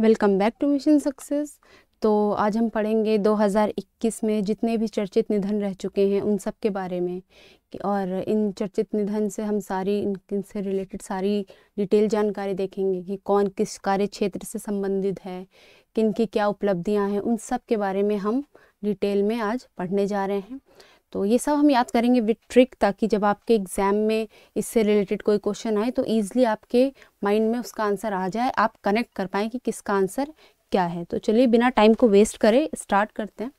Welcome back to mission success तो आज हम पढ़ेंगे 2021 में जितने भी चर्चित निधन रह चुके हैं उन सब के बारे में और इन चर्चित निधन से हम सारी इनसे रिलेटेड सारी डिटेल जानकारी देखेंगे कि कौन किस कार्य क्षेत्र से संबंधित है किन की क्या उपलब्धियां हैं उन सब के बारे में हम डिटेल में आज पढ़ने जा रहे हैं तो ये सब हम याद करेंगे विथ ट्रिक ताकि जब आपके एग्ज़ाम में इससे रिलेटेड कोई क्वेश्चन आए तो ईज़िली आपके माइंड में उसका आंसर आ जाए आप कनेक्ट कर पाएँ कि किसका आंसर क्या है तो चलिए बिना टाइम को वेस्ट करें स्टार्ट करते हैं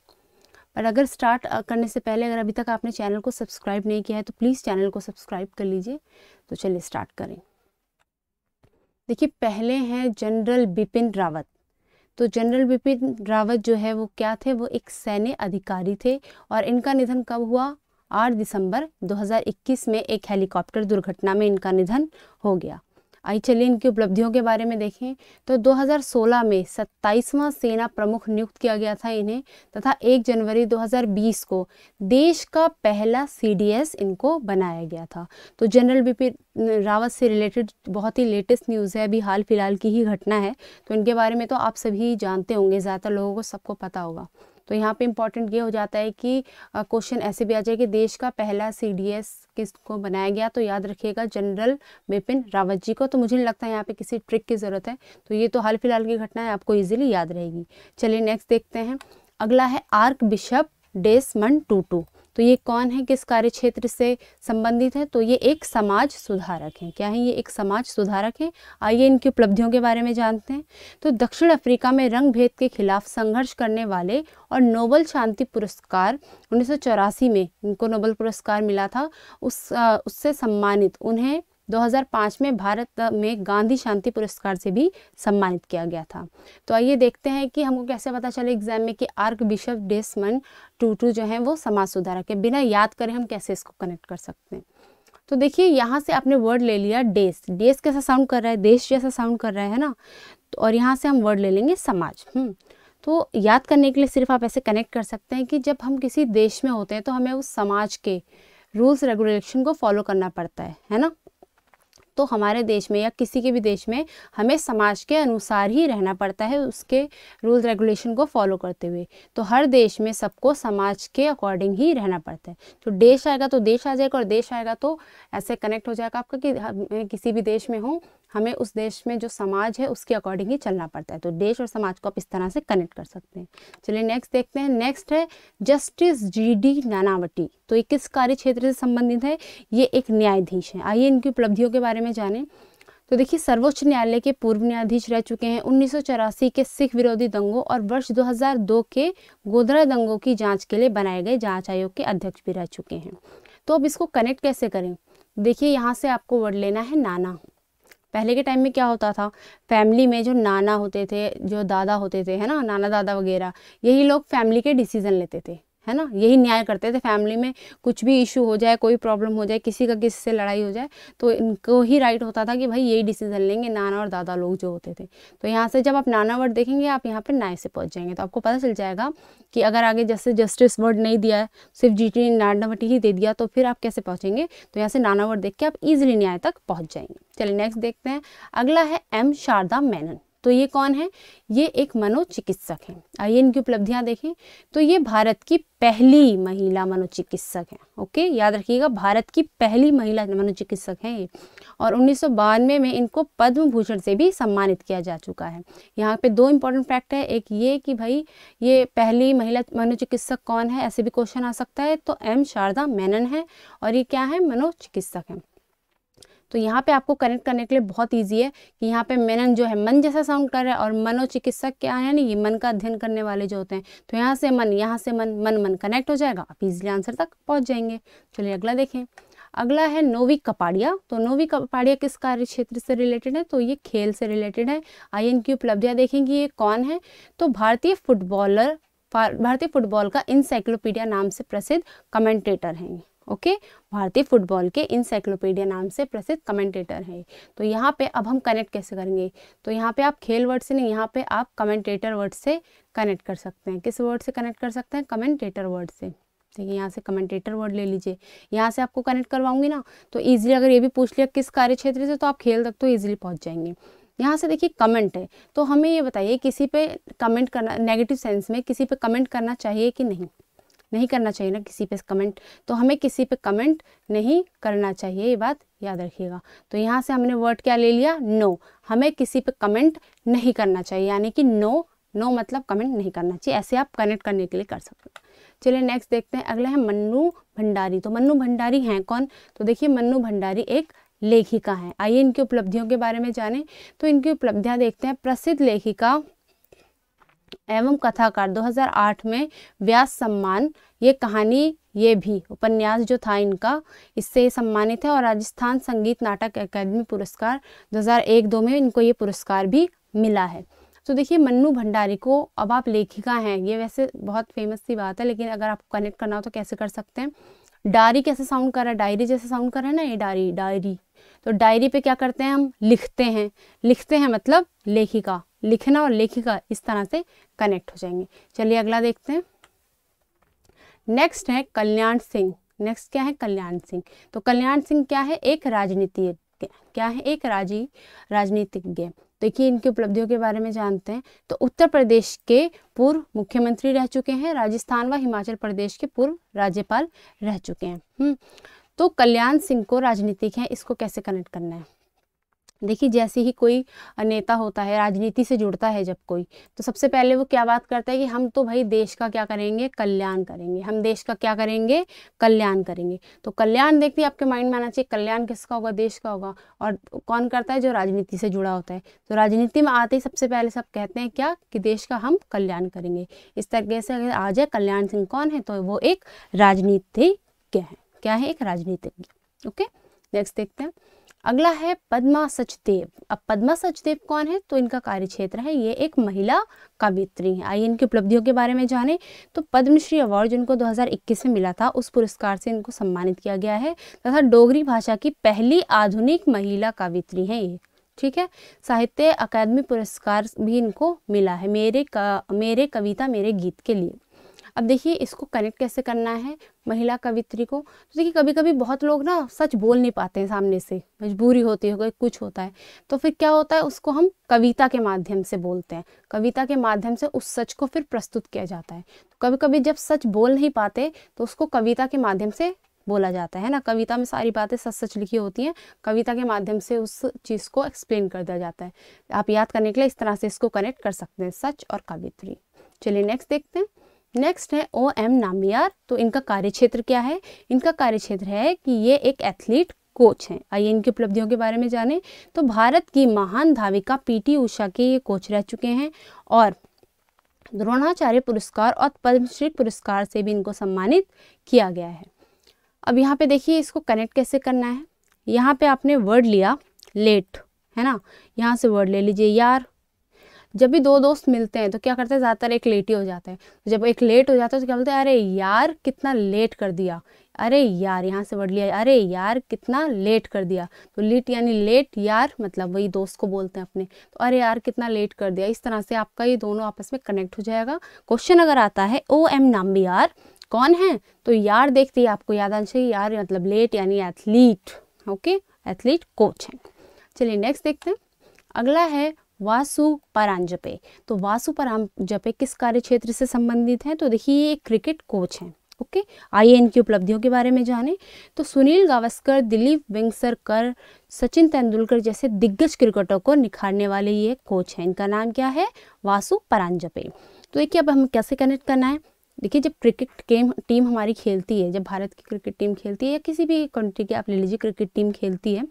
पर अगर स्टार्ट करने से पहले अगर अभी तक आपने चैनल को सब्सक्राइब नहीं किया है तो प्लीज़ चैनल को सब्सक्राइब कर लीजिए तो चलिए स्टार्ट करें देखिए पहले हैं जनरल बिपिन रावत तो जनरल बिपिन रावत जो है वो क्या थे वो एक सैन्य अधिकारी थे और इनका निधन कब हुआ 8 दिसंबर 2021 में एक हेलीकॉप्टर दुर्घटना में इनका निधन हो गया आई चलिए इनकी उपलब्धियों के बारे में देखें तो 2016 में 27वां सेना प्रमुख नियुक्त किया गया था इन्हें तथा 1 जनवरी 2020 को देश का पहला सीडीएस इनको बनाया गया था तो जनरल बिपिन रावत से रिलेटेड बहुत ही लेटेस्ट न्यूज़ है अभी हाल फिलहाल की ही घटना है तो इनके बारे में तो आप सभी जानते होंगे ज़्यादातर लोगों को सबको पता होगा तो यहाँ पे इम्पॉर्टेंट ये हो जाता है कि क्वेश्चन ऐसे भी आ जाए कि देश का पहला सी किसको बनाया गया तो याद रखिएगा जनरल बिपिन रावत जी को तो मुझे नहीं लगता यहाँ पे किसी ट्रिक की ज़रूरत है तो ये तो हाल फिलहाल की घटना है आपको ईजिली याद रहेगी चलिए नेक्स्ट देखते हैं अगला है आर्क बिशप डेस टू टूटू तो ये कौन है किस कार्य क्षेत्र से संबंधित है तो ये एक समाज सुधारक है क्या है ये एक समाज सुधारक है आइए इनकी उपलब्धियों के बारे में जानते हैं तो दक्षिण अफ्रीका में रंग भेद के खिलाफ संघर्ष करने वाले और नोबल शांति पुरस्कार उन्नीस में इनको नोबल पुरस्कार मिला था उस आ, उससे सम्मानित उन्हें 2005 में भारत में गांधी शांति पुरस्कार से भी सम्मानित किया गया था तो आइए देखते हैं कि हमको कैसे पता चले एग्जाम में कि आर्क बिशप डेसमन टूटू जो हैं वो समाज सुधारक है बिना याद करें हम कैसे इसको कनेक्ट कर सकते हैं तो देखिए यहाँ से आपने वर्ड ले लिया डेस डेस कैसा साउंड कर रहा है देश जैसा साउंड कर रहा है ना तो और यहाँ से हम वर्ड ले लेंगे समाज हम्म। तो याद करने के लिए सिर्फ आप ऐसे कनेक्ट कर सकते हैं कि जब हम किसी देश में होते हैं तो हमें उस समाज के रूल्स रेगुलेशन को फॉलो करना पड़ता है है ना तो हमारे देश में या किसी के भी देश में हमें समाज के अनुसार ही रहना पड़ता है उसके रूल रेगुलेशन को फॉलो करते हुए तो हर देश में सबको समाज के अकॉर्डिंग ही रहना पड़ता है तो देश आएगा तो देश आ जाएगा और देश आएगा तो ऐसे कनेक्ट हो जाएगा आपका कि किसी भी देश में हो हमें उस देश में जो समाज है उसके अकॉर्डिंग ही चलना पड़ता है तो देश और समाज को आप इस तरह से कनेक्ट कर सकते हैं चलिए नेक्स्ट देखते हैं नेक्स्ट है जस्टिस जी डी नानावटी तो ये किस कार्य क्षेत्र से संबंधित है ये एक न्यायाधीश है आइए इनकी उपलब्धियों के बारे में जाने तो देखिए सर्वोच्च न्यायालय के पूर्व न्यायाधीश रह चुके हैं उन्नीस के सिख विरोधी दंगों और वर्ष 2002 के गोधरा दंगों की जांच के लिए बनाए गए जांच आयोग के अध्यक्ष भी रह चुके हैं तो अब इसको कनेक्ट कैसे करें देखिए यहाँ से आपको वर्ड लेना है नाना पहले के टाइम में क्या होता था फैमिली में जो नाना होते थे जो दादा होते थे है ना नाना दादा वगैरह यही लोग फैमिली के डिसीज़न लेते थे है ना यही न्याय करते थे फैमिली में कुछ भी इशू हो जाए कोई प्रॉब्लम हो जाए किसी का किसी से लड़ाई हो जाए तो इनको ही राइट होता था कि भाई यही डिसीजन लेंगे नाना और दादा लोग जो होते थे तो यहाँ से जब आप नाना वर्ड देखेंगे आप यहाँ पर न्याय से पहुँच जाएंगे तो आपको पता चल जाएगा कि अगर आगे जैसे जस्टिस वर्ड नहीं दिया है सिर्फ जी टी नानावटी ही दे दिया तो फिर आप कैसे पहुँचेंगे तो यहाँ से नाना वर्ड देख के आप ईजिली न्याय तक पहुँच जाएंगे चलिए नेक्स्ट देखते हैं अगला है एम शारदा मैनन तो ये कौन है ये एक मनोचिकित्सक है आइए इनकी उपलब्धियां देखें तो ये भारत की पहली महिला मनोचिकित्सक है ओके याद रखिएगा भारत की पहली महिला मनोचिकित्सक है ये और उन्नीस में, में इनको पद्म भूषण से भी सम्मानित किया जा चुका है यहाँ पे दो इंपॉर्टेंट फैक्ट है एक ये कि भाई ये पहली महिला मनोचिकित्सक कौन है ऐसे भी क्वेश्चन आ सकता है तो एम शारदा मेनन है और ये क्या है मनोचिकित्सक है तो यहाँ पे आपको कनेक्ट करने के लिए बहुत ईजी है कि यहाँ पे मेनन जो है मन जैसा साउंड कर रहा है और मनोचिकित्सक क्या है ना ये मन का अध्ययन करने वाले जो होते हैं तो यहाँ से मन यहाँ से मन मन मन कनेक्ट हो जाएगा आप ईजिली आंसर तक पहुँच जाएंगे चलिए अगला देखें अगला है नोवी कपाड़िया तो नोवी कपाड़िया किस कार्य क्षेत्र से रिलेटेड है तो ये खेल से रिलेटेड है आई एन की उपलब्धियाँ देखेंगे ये कौन है तो भारतीय फुटबॉलर भारतीय फुटबॉल का इंसाइक्लोपीडिया नाम से प्रसिद्ध कमेंटेटर हैं ओके भारतीय फुटबॉल के इंसाइक्लोपीडिया नाम से प्रसिद्ध कमेंटेटर हैं तो यहाँ पे अब हम कनेक्ट कैसे करेंगे तो यहाँ पे आप खेल वर्ड से नहीं यहाँ पे आप कमेंटेटर वर्ड से कनेक्ट कर सकते हैं किस वर्ड से कनेक्ट कर सकते हैं कमेंटेटर वर्ड से देखिए यहाँ से कमेंटेटर वर्ड ले लीजिए यहाँ से आपको कनेक्ट करवाऊंगी ना तो ईजिली अगर ये भी पूछ लिया किस कार्य क्षेत्र से तो आप खेल तक तो ईजिली पहुँच जाएंगे यहाँ से देखिए कमेंट है तो हमें ये बताइए किसी पे कमेंट करना नेगेटिव सेंस में किसी पे कमेंट करना चाहिए कि नहीं नहीं करना चाहिए ना किसी पे कमेंट तो हमें किसी पे कमेंट नहीं करना चाहिए ये बात याद रखिएगा तो यहाँ से हमने वर्ड क्या ले लिया नो no. हमें किसी पे कमेंट नहीं करना चाहिए यानी कि नो नो मतलब कमेंट नहीं करना चाहिए ऐसे आप कनेक्ट करने के लिए कर सकते हो चलिए नेक्स्ट देखते हैं अगला है मन्नू भंडारी तो मन्नू भंडारी हैं कौन तो देखिए मन्नू भंडारी एक लेखिका हैं आइए इनकी उपलब्धियों के बारे में जानें तो इनकी उपलब्धियाँ देखते हैं प्रसिद्ध लेखिका एवं कथाकार 2008 में व्यास सम्मान ये कहानी ये भी उपन्यास जो था इनका इससे सम्मानित है और राजस्थान संगीत नाटक अकादमी पुरस्कार 2001-2 में इनको ये पुरस्कार भी मिला है तो देखिए मन्नू भंडारी को अब आप लेखिका हैं ये वैसे बहुत फेमस सी बात है लेकिन अगर आपको कनेक्ट करना हो तो कैसे कर सकते हैं डायरी कैसे साउंड कर रहा है डायरी जैसे साउंड कर रहा है ना ये डायरी डायरी तो डायरी पे क्या करते हैं हम लिखते हैं लिखते हैं मतलब लेखिका लिखना और लेखिका इस तरह से कनेक्ट हो जाएंगे चलिए अगला देखते हैं नेक्स्ट है कल्याण सिंह नेक्स्ट क्या है कल्याण सिंह तो कल्याण सिंह क्या है एक राजनीति क्या है एक राजी राजनीतिज्ञ देखिए इनकी उपलब्धियों के बारे में जानते हैं तो उत्तर प्रदेश के पूर्व मुख्यमंत्री रह चुके हैं राजस्थान व हिमाचल प्रदेश के पूर्व राज्यपाल रह चुके हैं हम्म तो कल्याण सिंह को राजनीतिक है इसको कैसे कनेक्ट करना है देखिए जैसे ही कोई नेता होता है राजनीति से जुड़ता है जब कोई तो सबसे पहले वो क्या बात करता है कि हम तो भाई देश का क्या करेंगे कल्याण करेंगे हम देश का क्या करेंगे कल्याण करेंगे तो कल्याण देखते आपके माइंड में आना चाहिए कल्याण किसका होगा देश का होगा और कौन करता है जो राजनीति से जुड़ा होता है तो राजनीति में आते ही सबसे पहले सब कहते हैं क्या कि देश का हम कल्याण करेंगे इस तरीके से अगर आ जाए कल्याण सिंह कौन है तो वो एक राजनीतिज्ञ है क्या है एक राजनीतिज्ञ ओके नेक्स्ट देखते हैं अगला है पद्मा सचदेव अब पद्मा सचदेव कौन है तो इनका कार्य क्षेत्र है ये एक महिला कवित्री है आइए इनकी उपलब्धियों के बारे में जानें तो पद्मश्री अवार्ड जिनको 2021 में मिला था उस पुरस्कार से इनको सम्मानित किया गया है तथा डोगरी भाषा की पहली आधुनिक महिला कवित्री है ये ठीक है साहित्य अकादमी पुरस्कार भी इनको मिला है मेरे का मेरे कविता मेरे गीत के लिए अब देखिए इसको कनेक्ट कैसे करना है महिला कवित्री को तो देखिए कभी कभी बहुत लोग ना सच बोल नहीं पाते हैं सामने से मजबूरी होती है कुछ होता है तो फिर क्या होता है उसको हम कविता के माध्यम से बोलते हैं कविता के माध्यम से उस सच को फिर प्रस्तुत किया जाता है तो कभी कभी जब सच बोल नहीं पाते तो उसको कविता के माध्यम से बोला जाता है ना कविता में सारी बातें सच सच लिखी होती हैं कविता के माध्यम से उस चीज़ को एक्सप्लेन कर दिया जाता है आप याद करने के लिए इस तरह से इसको कनेक्ट कर सकते हैं सच और कवित्री चलिए नेक्स्ट देखते हैं नेक्स्ट है ओ एम नामियार तो इनका कार्यक्षेत्र क्या है इनका कार्यक्षेत्र है कि ये एक एथलीट कोच हैं आइए इनकी उपलब्धियों के बारे में जानें तो भारत की महान धाविका पीटी उषा के ये कोच रह चुके हैं और द्रोणाचार्य पुरस्कार और पद्मश्री पुरस्कार से भी इनको सम्मानित किया गया है अब यहाँ पे देखिए इसको कनेक्ट कैसे करना है यहाँ पे आपने वर्ड लिया लेट है ना यहाँ से वर्ड ले लीजिए यार जब भी दो दोस्त मिलते हैं तो क्या करते हैं ज़्यादातर एक लेट ही हो जाते हैं जब एक लेट हो जाता है तो क्या बोलते हैं अरे यार कितना लेट कर दिया अरे यार यहाँ से बढ़ लिया अरे यार कितना लेट कर दिया तो लिट यानी लेट यार मतलब वही दोस्त को बोलते हैं अपने तो अरे यार कितना लेट कर दिया इस तरह से आपका ये दोनों आपस में कनेक्ट हो जाएगा क्वेश्चन अगर आता है ओ एम नाम्बी यार कौन है तो यार देखते ही आपको याद आना चाहिए यार मतलब लेट यानी एथलीट ओके एथलीट कोच है चलिए नेक्स्ट देखते हैं अगला है वासु परांजपे तो वासु परांजपे किस कार्य क्षेत्र से संबंधित हैं तो देखिए ये क्रिकेट कोच हैं ओके आइए इनकी उपलब्धियों के बारे में जानें तो सुनील गावस्कर दिलीप वेंगसरकर सचिन तेंदुलकर जैसे दिग्गज क्रिकेटरों को निखारने वाले ये कोच हैं इनका नाम क्या है वासु परांजपे तो देखिए अब हम कैसे कनेक्ट करना है देखिए जब क्रिकेट गेम टीम हमारी खेलती है जब भारत की क्रिकेट टीम खेलती है या किसी भी कंट्री की आप ले लीजिए क्रिकेट टीम खेलती है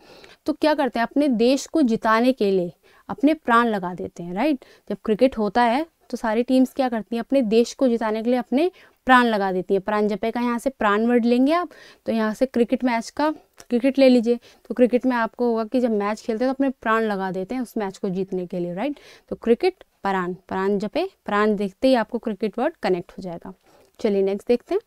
तो क्या करते हैं अपने देश को जिताने के लिए अपने प्राण लगा देते हैं राइट जब क्रिकेट होता है तो सारी टीम्स क्या करती हैं अपने देश को जिताने के लिए अपने प्राण लगा देती है प्राण जपे का यहाँ से प्राण वर्ड लेंगे आप तो यहाँ से क्रिकेट मैच का क्रिकेट ले लीजिए तो क्रिकेट में आपको होगा कि जब मैच खेलते हैं तो अपने प्राण लगा देते हैं उस मैच को जीतने के लिए राइट तो क्रिकेट प्राण प्राण जपे प्राण देखते ही आपको क्रिकेट वर्ड कनेक्ट हो जाएगा चलिए नेक्स्ट देखते हैं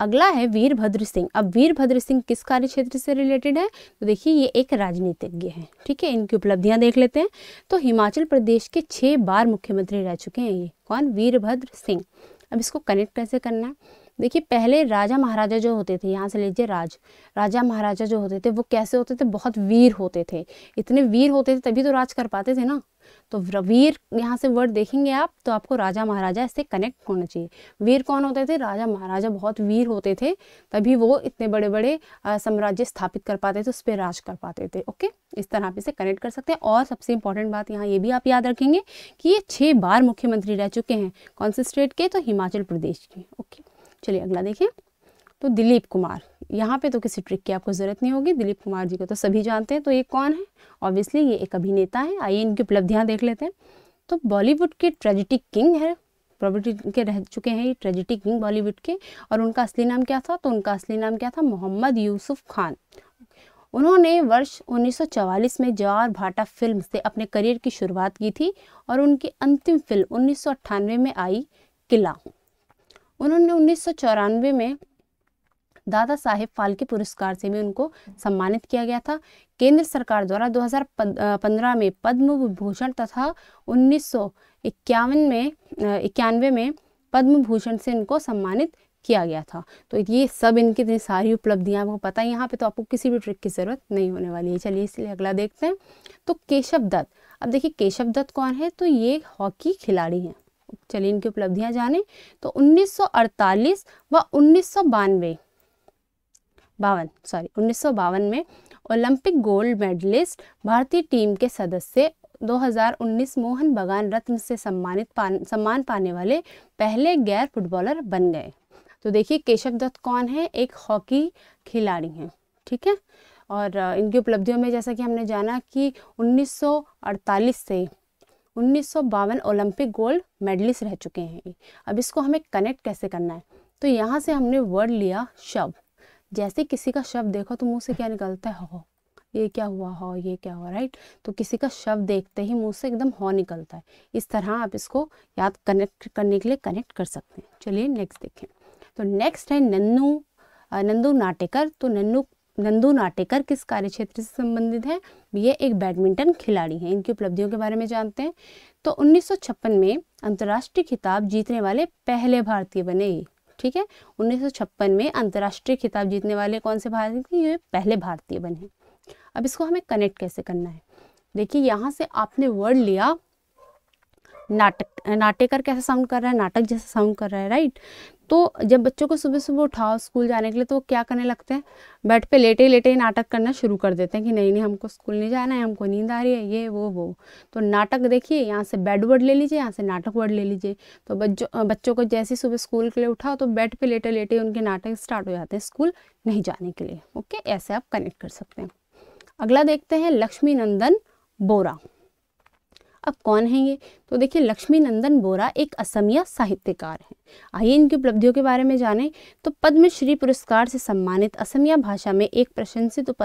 अगला है वीरभद्र सिंह अब वीरभद्र सिंह किस कार्य क्षेत्र से रिलेटेड है तो देखिए ये एक राजनीतिज्ञ हैं ठीक है इनकी उपलब्धियां देख लेते हैं तो हिमाचल प्रदेश के छह बार मुख्यमंत्री रह चुके हैं ये कौन वीरभद्र सिंह अब इसको कनेक्ट कैसे करना है देखिए पहले राजा महाराजा जो होते थे यहाँ से लीजिए राज राजा महाराजा जो होते थे वो कैसे होते थे बहुत वीर होते थे इतने वीर होते थे तभी तो राज कर पाते थे ना तो वीर यहाँ से वर्ड देखेंगे आप तो आपको राजा महाराजा इससे कनेक्ट होना चाहिए वीर कौन होते थे राजा महाराजा बहुत वीर होते थे तभी वो इतने बड़े बड़े साम्राज्य स्थापित कर पाते थे उस पर राज कर पाते थे ओके इस तरह आप इसे कनेक्ट कर सकते हैं और सबसे इंपॉर्टेंट बात यहाँ ये भी आप याद रखेंगे कि ये छः बार मुख्यमंत्री रह चुके हैं कौन से स्टेट के तो हिमाचल प्रदेश के ओके चलिए अगला देखें तो दिलीप कुमार यहाँ पे तो किसी ट्रिक की आपको ज़रूरत नहीं होगी दिलीप कुमार जी को तो सभी जानते हैं तो ये कौन है ऑब्वियसली ये एक अभिनेता है आइए इनकी उपलब्धियाँ देख लेते हैं तो बॉलीवुड के ट्रेजिटिक किंग है प्रॉपर्टी के रह चुके हैं ये ट्रेजिटिक किंग बॉलीवुड के और उनका असली नाम क्या था तो उनका असली नाम क्या था मोहम्मद यूसुफ खान उन्होंने वर्ष 1944 में जवाहर भाटा फिल्म से अपने करियर की शुरुआत की थी और उनकी अंतिम फिल्म उन्नीस में आई किला उन्होंने उन्नीस में दादा साहेब फाल्के पुरस्कार से भी उनको सम्मानित किया गया था केंद्र सरकार द्वारा 2015 में पद्म भूषण तथा उन्नीस में इक्यानवे में पद्म भूषण से इनको सम्मानित किया गया था तो ये सब इनकी इतनी सारी उपलब्धियाँ आपको पता है यहाँ पे तो आपको किसी भी ट्रिक की ज़रूरत नहीं होने वाली है चलिए इसलिए अगला देखते हैं तो केशव दत्त अब देखिए केशव दत्त कौन है तो ये हॉकी खिलाड़ी हैं चलिए इनकी उपलब्धियां जानें तो 1948 व उन्नीस सौ बावन सॉरी उन्नीस में ओलंपिक गोल्ड मेडलिस्ट भारतीय टीम के सदस्य 2019 मोहन बगान रत्न से सम्मानित पान, सम्मान पाने वाले पहले गैर फुटबॉलर बन गए तो देखिए केशव दत्त कौन है एक हॉकी खिलाड़ी हैं ठीक है और इनकी उपलब्धियों में जैसा कि हमने जाना कि 1948 से उन्नीस ओलंपिक गोल्ड मेडलिस्ट रह चुके हैं अब इसको हमें कनेक्ट कैसे करना है तो यहाँ से हमने वर्ड लिया शव जैसे किसी का शव देखो तो मुंह से क्या निकलता है हो ये क्या हुआ हो ये क्या हुआ राइट तो किसी का शव देखते ही मुंह से एकदम हो निकलता है इस तरह आप इसको याद कनेक्ट करने के लिए कनेक्ट कर सकते हैं चलिए नेक्स्ट देखें तो नेक्स्ट है नन्नू नंदू नाटेकर तो नन्नू नंदू नाटेकर किस क्षेत्र से संबंधित है ये एक बैडमिंटन खिलाड़ी हैं इनकी उपलब्धियों के बारे में जानते हैं तो उन्नीस में अंतर्राष्ट्रीय खिताब जीतने वाले पहले भारतीय बने ठीक है 1956 में अंतर्राष्ट्रीय खिताब जीतने वाले कौन से भारतीय ये पहले भारतीय बने अब इसको हमें कनेक्ट कैसे करना है देखिए यहाँ से आपने वर्ड लिया नाटक नाटेकर कैसा साउंड कर रहा है नाटक जैसा साउंड कर रहा है राइट तो जब बच्चों को सुबह सुबह उठाओ स्कूल जाने के लिए तो वो क्या करने लगते हैं बेड पे लेटे लेटे नाटक करना शुरू कर देते हैं कि नहीं नहीं हमको स्कूल नहीं जाना है हमको नींद आ रही है ये वो वो तो नाटक देखिए यहाँ से बेड वर्ड ले लीजिए यहाँ से नाटक वर्ड ले लीजिए तो बच्चों बच्चों को जैसे ही सुबह स्कूल के लिए उठाओ तो बेड पर लेटे लेटे उनके नाटक स्टार्ट हो जाते हैं स्कूल नहीं जाने के लिए ओके ऐसे आप कनेक्ट कर सकते हैं अगला देखते हैं लक्ष्मी नंदन बोरा अब कौन है ये तो देखिए लक्ष्मी नंदन बोरा एक असमिया साहित्यकार हैं आइए इनकी उपलब्धियों के बारे में जानें तो पद्मश्री पुरस्कार से सम्मानित असमिया भाषा में एक प्रशंसित उप,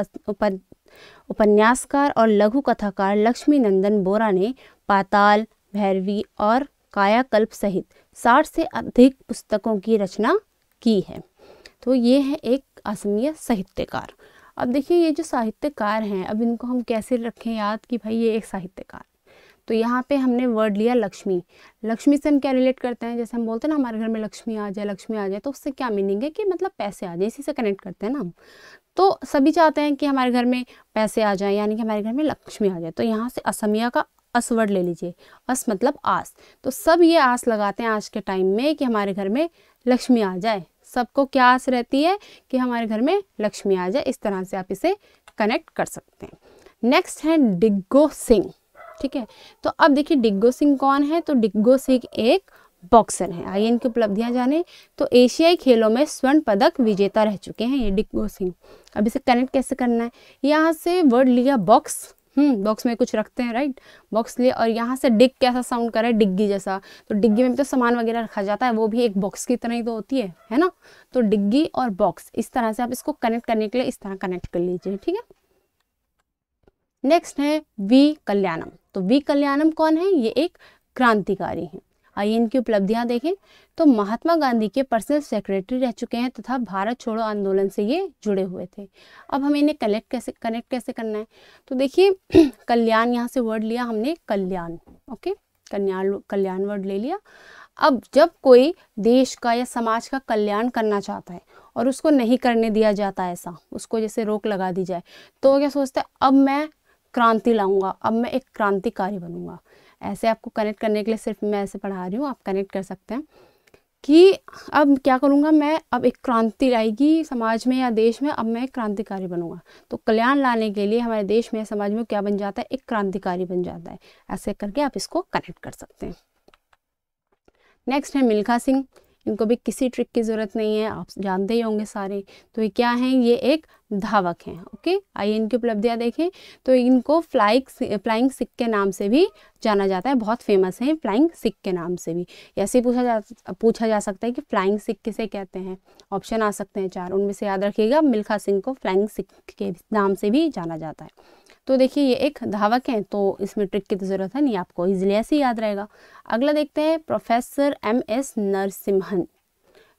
उपन्यासकार और लघु कथाकार लक्ष्मी नंदन बोरा ने पाताल भैरवी और कायाकल्प सहित साठ से अधिक पुस्तकों की रचना की है तो ये है एक असमिया साहित्यकार अब देखिए ये जो साहित्यकार हैं अब इनको हम कैसे रखें याद कि भाई ये एक साहित्यकार तो यहाँ पे हमने वर्ड लिया लक्ष्मी लक्ष्मी से हम क्या रिलेट करते हैं जैसे हम बोलते हैं ना हमारे घर में लक्ष्मी आ जाए लक्ष्मी आ जाए तो उससे क्या मीनिंग है कि मतलब पैसे आ जाए इसी से कनेक्ट करते हैं ना हम तो सभी चाहते हैं कि हमारे घर में पैसे आ जाए यानी कि हमारे घर में लक्ष्मी आ जाए तो यहाँ से असमिया का अस वर्ड ले लीजिए अस मतलब आस तो सब ये आस लगाते हैं आज के टाइम में कि हमारे घर में लक्ष्मी आ जाए सबको क्या आस रहती है कि हमारे घर में लक्ष्मी आ जाए इस तरह से आप इसे कनेक्ट कर सकते हैं नेक्स्ट है डिग्गो सिंह ठीक है तो अब देखिए डिग्गो सिंह कौन है तो डिग्गो सिंह एक बॉक्सर है आइए इनकी उपलब्धियां जाने तो एशियाई खेलों में स्वर्ण पदक विजेता रह चुके हैं ये डिग्गो सिंह अब इसे कनेक्ट कैसे करना है यहाँ से वर्ड लिया बॉक्स हम्म बॉक्स में कुछ रखते हैं राइट बॉक्स लिए और यहाँ से डिग कैसा साउंड कर है डिग्गी जैसा तो डिग्गी में भी तो सामान वगैरह रखा जाता है वो भी एक बॉक्स की तरह ही तो होती है है ना तो डिग्गी और बॉक्स इस तरह से आप इसको कनेक्ट करने के लिए इस तरह कनेक्ट कर लीजिए ठीक है नेक्स्ट है वी कल्याणम तो वी कल्याणम कौन है ये एक क्रांतिकारी हैं आइए इनकी उपलब्धियां देखें तो महात्मा गांधी के पर्सनल सेक्रेटरी रह चुके हैं तथा तो भारत छोड़ो आंदोलन से ये जुड़े हुए थे अब हमें इन्हें कलेक्ट कैसे कनेक्ट कैसे करना है तो देखिए कल्याण यहाँ से वर्ड लिया हमने कल्याण ओके कल्याण कल्याण वर्ड ले लिया अब जब कोई देश का या समाज का कल्याण करना चाहता है और उसको नहीं करने दिया जाता ऐसा उसको जैसे रोक लगा दी जाए तो क्या सोचता है अब मैं क्रांति लाऊंगा अब मैं एक क्रांतिकारी बनूंगा ऐसे आपको कनेक्ट करने के लिए सिर्फ मैं ऐसे पढ़ा रही हूँ आप कनेक्ट कर सकते हैं कि अब क्या करूँगा मैं अब एक क्रांति आएगी समाज में या देश में अब मैं एक क्रांतिकारी बनूंगा तो कल्याण लाने के लिए हमारे देश में समाज में क्या बन जाता है एक क्रांतिकारी बन जाता है ऐसे करके आप इसको कनेक्ट कर सकते हैं नेक्स्ट है मिल्खा सिंह इनको भी किसी ट्रिक की ज़रूरत नहीं है आप जानते ही होंगे सारे तो ये क्या है ये एक धावक हैं ओके आइए इनकी उपलब्धियाँ देखें तो इनको फ्लाइंग फ्लाइंग सिख के नाम से भी जाना जाता है बहुत फेमस है फ्लाइंग सिख के नाम से भी ऐसे पूछा जा पूछा जा सकता है कि फ्लाइंग सिख किसे कहते हैं ऑप्शन आ सकते हैं चार उनमें से याद रखिएगा मिल्खा सिंह को फ्लाइंग सिख के नाम से भी जाना जाता है तो देखिए ये एक धावक हैं तो इसमें ट्रिक की तो ज़रूरत है नहीं आपको इजिली ऐसे याद रहेगा अगला देखते हैं प्रोफेसर एम एस नरसिम्हन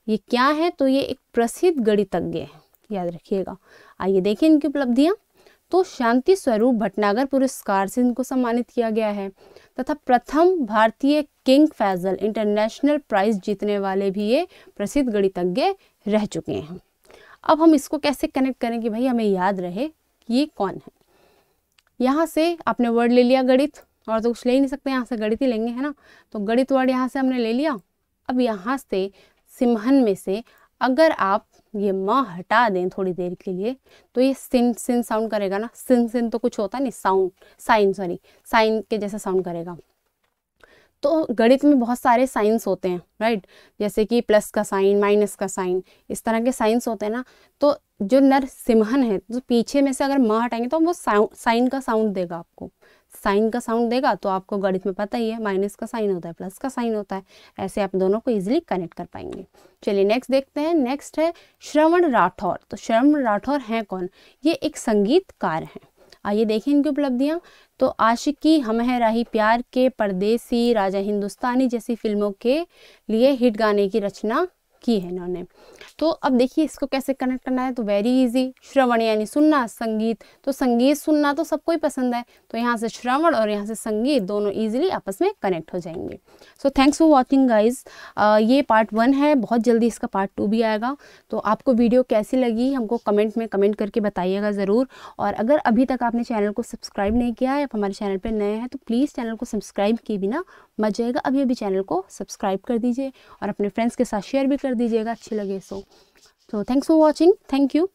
ये क्या है तो ये एक प्रसिद्ध गणितज्ञ है याद रखिएगा आइए देखें इनकी उपलब्धियाँ तो शांति स्वरूप भटनागर पुरस्कार से इनको सम्मानित किया गया है तथा प्रथम भारतीय किंग फैजल इंटरनेशनल प्राइज जीतने वाले भी ये प्रसिद्ध गणितज्ञ रह चुके हैं अब हम इसको कैसे कनेक्ट करें कि भाई हमें याद रहे कि ये कौन है यहाँ से आपने वर्ड ले लिया गणित और तो कुछ ले ही नहीं सकते यहाँ से गणित ही लेंगे है ना तो गणित वर्ड यहाँ से हमने ले लिया अब यहाँ से सिम्हन में से अगर आप ये म हटा दें थोड़ी देर के लिए तो ये सिन सिन साउंड करेगा ना सिन सिन तो कुछ होता नहीं साउंड साइन सॉरी साइन के जैसा साउंड करेगा तो गणित में बहुत सारे साइंस होते हैं राइट जैसे कि प्लस का साइन माइनस का साइन इस तरह के साइंस होते हैं ना तो जो नर सिमहन है तो पीछे में से अगर माँ हटाएंगे तो वो साइन का साउंड देगा आपको साइन का साउंड देगा तो आपको गणित में पता ही है माइनस का साइन होता है प्लस का साइन होता है ऐसे आप दोनों को इजीली कनेक्ट कर पाएंगे चलिए नेक्स्ट देखते हैं नेक्स्ट है श्रवण राठौर तो श्रवण राठौर हैं कौन ये एक संगीतकार हैं आइए देखें इनकी उपलब्धियाँ तो आशिकी हम है राही प्यार के परदेसी राजा हिंदुस्तानी जैसी फिल्मों के लिए हिट गाने की रचना की है इन्होंने तो अब देखिए इसको कैसे कनेक्ट करना है तो वेरी इजी श्रवण यानी सुनना संगीत तो संगीत सुनना तो सबको ही पसंद है तो यहाँ से श्रवण और यहाँ से संगीत दोनों ईजिली आपस में कनेक्ट हो जाएंगे so thanks for watching guys ये पार्ट वन है बहुत जल्दी इसका पार्ट टू भी आएगा तो आपको वीडियो कैसी लगी हमको कमेंट में कमेंट करके बताइएगा ज़रूर और अगर अभी तक आपने चैनल को सब्सक्राइब नहीं किया है आप हमारे चैनल पर नए हैं तो प्लीज़ चैनल को सब्सक्राइब किए बिना मच जाएगा अभी अभी चैनल को सब्सक्राइब कर दीजिए और अपने फ्रेंड्स के साथ शेयर भी कर दीजिएगा अच्छे लगे so so thanks for watching thank you